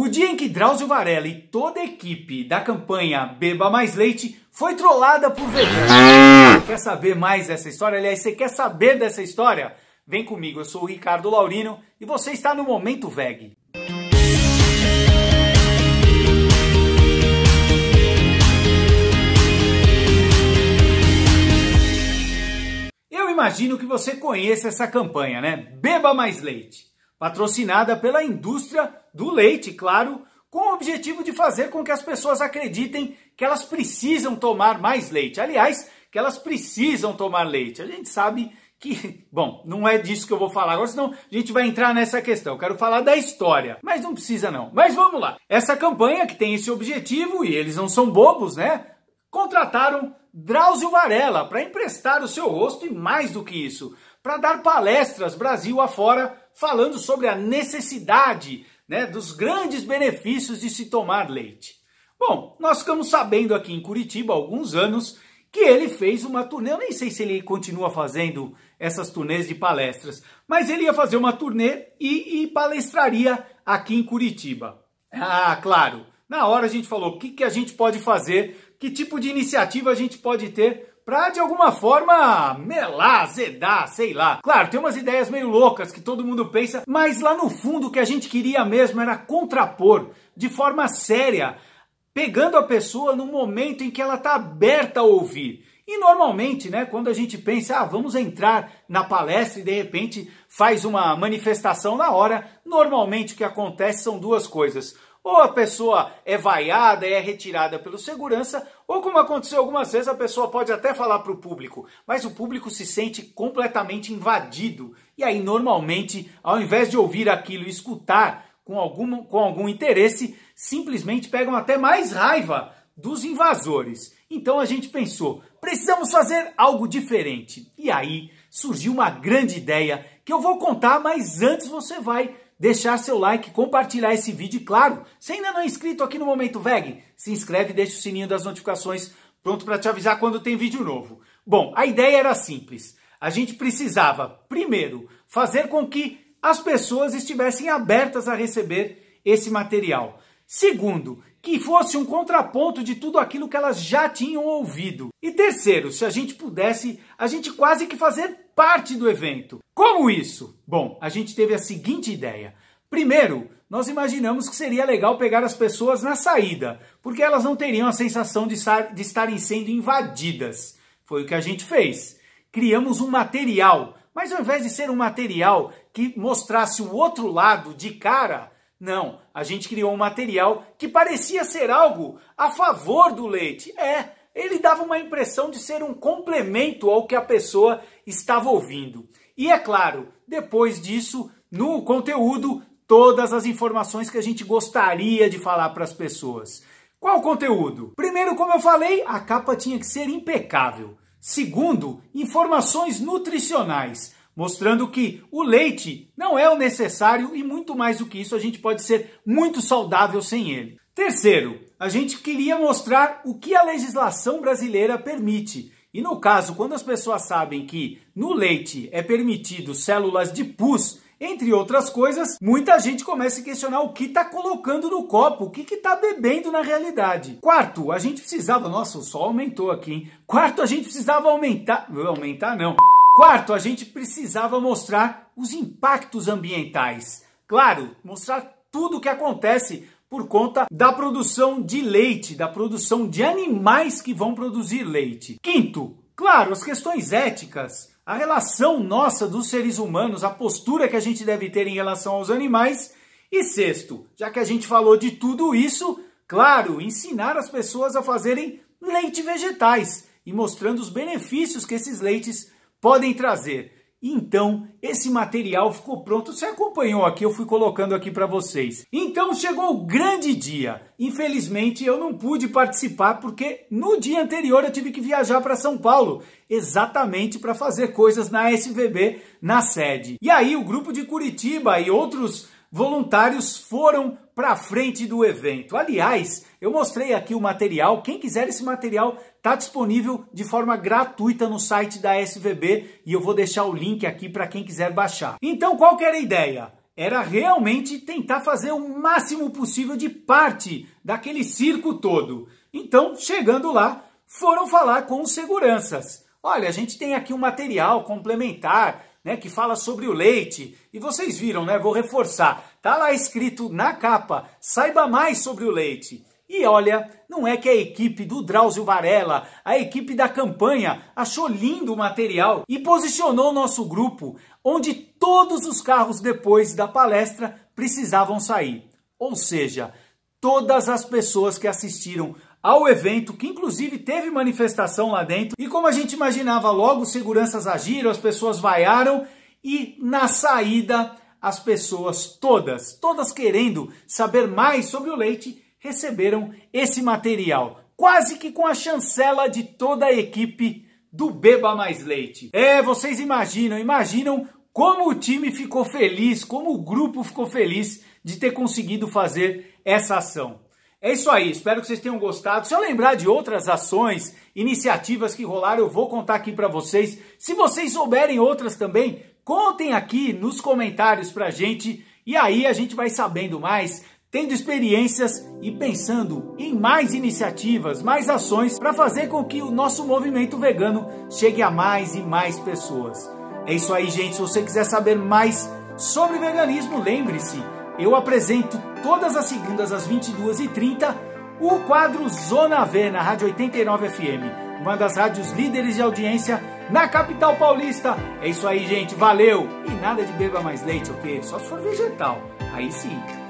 O dia em que Drauzio Varela e toda a equipe da campanha Beba Mais Leite foi trollada por veganos. Quer saber mais dessa história? Aliás, você quer saber dessa história? Vem comigo, eu sou o Ricardo Laurino e você está no Momento Veg. Eu imagino que você conheça essa campanha, né? Beba Mais Leite patrocinada pela indústria do leite, claro, com o objetivo de fazer com que as pessoas acreditem que elas precisam tomar mais leite. Aliás, que elas precisam tomar leite. A gente sabe que, bom, não é disso que eu vou falar agora, senão a gente vai entrar nessa questão. Eu quero falar da história, mas não precisa não. Mas vamos lá. Essa campanha que tem esse objetivo e eles não são bobos, né? Contrataram Drauzio Varela para emprestar o seu rosto e mais do que isso, para dar palestras Brasil afora falando sobre a necessidade né, dos grandes benefícios de se tomar leite. Bom, nós ficamos sabendo aqui em Curitiba há alguns anos que ele fez uma turnê, eu nem sei se ele continua fazendo essas turnês de palestras, mas ele ia fazer uma turnê e, e palestraria aqui em Curitiba. Ah, claro, na hora a gente falou o que, que a gente pode fazer, que tipo de iniciativa a gente pode ter pra de alguma forma melar, azedar, sei lá. Claro, tem umas ideias meio loucas que todo mundo pensa, mas lá no fundo o que a gente queria mesmo era contrapor de forma séria, pegando a pessoa no momento em que ela está aberta a ouvir. E normalmente, né, quando a gente pensa, ah, vamos entrar na palestra e de repente faz uma manifestação na hora, normalmente o que acontece são duas coisas. Ou a pessoa é vaiada, é retirada pelo segurança, ou como aconteceu algumas vezes, a pessoa pode até falar para o público, mas o público se sente completamente invadido. E aí, normalmente, ao invés de ouvir aquilo e escutar com algum, com algum interesse, simplesmente pegam até mais raiva dos invasores. Então a gente pensou, precisamos fazer algo diferente. E aí surgiu uma grande ideia que eu vou contar, mas antes você vai deixar seu like, compartilhar esse vídeo e, claro, se ainda não é inscrito aqui no Momento VEG, se inscreve e deixa o sininho das notificações pronto para te avisar quando tem vídeo novo. Bom, a ideia era simples. A gente precisava, primeiro, fazer com que as pessoas estivessem abertas a receber esse material. Segundo, que fosse um contraponto de tudo aquilo que elas já tinham ouvido. E terceiro, se a gente pudesse, a gente quase que fazer parte do evento. Como isso? Bom, a gente teve a seguinte ideia. Primeiro, nós imaginamos que seria legal pegar as pessoas na saída, porque elas não teriam a sensação de, de estarem sendo invadidas. Foi o que a gente fez. Criamos um material, mas ao invés de ser um material que mostrasse o outro lado de cara, não, a gente criou um material que parecia ser algo a favor do leite. É, ele dava uma impressão de ser um complemento ao que a pessoa estava ouvindo. E é claro, depois disso, no conteúdo, todas as informações que a gente gostaria de falar para as pessoas. Qual conteúdo? Primeiro, como eu falei, a capa tinha que ser impecável. Segundo, informações nutricionais, mostrando que o leite não é o necessário e muito mais do que isso, a gente pode ser muito saudável sem ele. Terceiro, a gente queria mostrar o que a legislação brasileira permite. E no caso, quando as pessoas sabem que no leite é permitido células de pus, entre outras coisas, muita gente começa a questionar o que está colocando no copo, o que está bebendo na realidade. Quarto, a gente precisava. Nossa, o sol aumentou aqui, hein? Quarto, a gente precisava aumentar. Aumentar não. Quarto, a gente precisava mostrar os impactos ambientais. Claro, mostrar tudo o que acontece por conta da produção de leite, da produção de animais que vão produzir leite. Quinto, claro, as questões éticas, a relação nossa dos seres humanos, a postura que a gente deve ter em relação aos animais. E sexto, já que a gente falou de tudo isso, claro, ensinar as pessoas a fazerem leite vegetais e mostrando os benefícios que esses leites podem trazer. Então, esse material ficou pronto. Você acompanhou aqui, eu fui colocando aqui para vocês. Então, chegou o grande dia. Infelizmente, eu não pude participar porque no dia anterior eu tive que viajar para São Paulo, exatamente para fazer coisas na SVB, na sede. E aí, o grupo de Curitiba e outros voluntários foram para frente do evento. Aliás, eu mostrei aqui o material, quem quiser esse material está disponível de forma gratuita no site da SVB e eu vou deixar o link aqui para quem quiser baixar. Então qual que era a ideia? Era realmente tentar fazer o máximo possível de parte daquele circo todo. Então, chegando lá, foram falar com os seguranças. Olha, a gente tem aqui um material complementar né, que fala sobre o leite. E vocês viram, né? Vou reforçar. Tá lá escrito na capa: saiba mais sobre o leite. E olha, não é que a equipe do Drauzio Varela, a equipe da campanha, achou lindo o material e posicionou nosso grupo, onde todos os carros depois da palestra precisavam sair. Ou seja, todas as pessoas que assistiram ao evento, que inclusive teve manifestação lá dentro. E como a gente imaginava, logo os seguranças agiram, as pessoas vaiaram e na saída as pessoas todas, todas querendo saber mais sobre o leite, receberam esse material, quase que com a chancela de toda a equipe do Beba Mais Leite. É, vocês imaginam, imaginam como o time ficou feliz, como o grupo ficou feliz de ter conseguido fazer essa ação. É isso aí, espero que vocês tenham gostado. Se eu lembrar de outras ações, iniciativas que rolaram, eu vou contar aqui para vocês. Se vocês souberem outras também, contem aqui nos comentários pra gente e aí a gente vai sabendo mais, tendo experiências e pensando em mais iniciativas, mais ações para fazer com que o nosso movimento vegano chegue a mais e mais pessoas. É isso aí, gente. Se você quiser saber mais sobre veganismo, lembre-se eu apresento todas as segundas às 22h30 o quadro Zona V na Rádio 89 FM, uma das rádios líderes de audiência na capital paulista. É isso aí, gente, valeu! E nada de beba mais leite, o quê? Só se for vegetal, aí sim.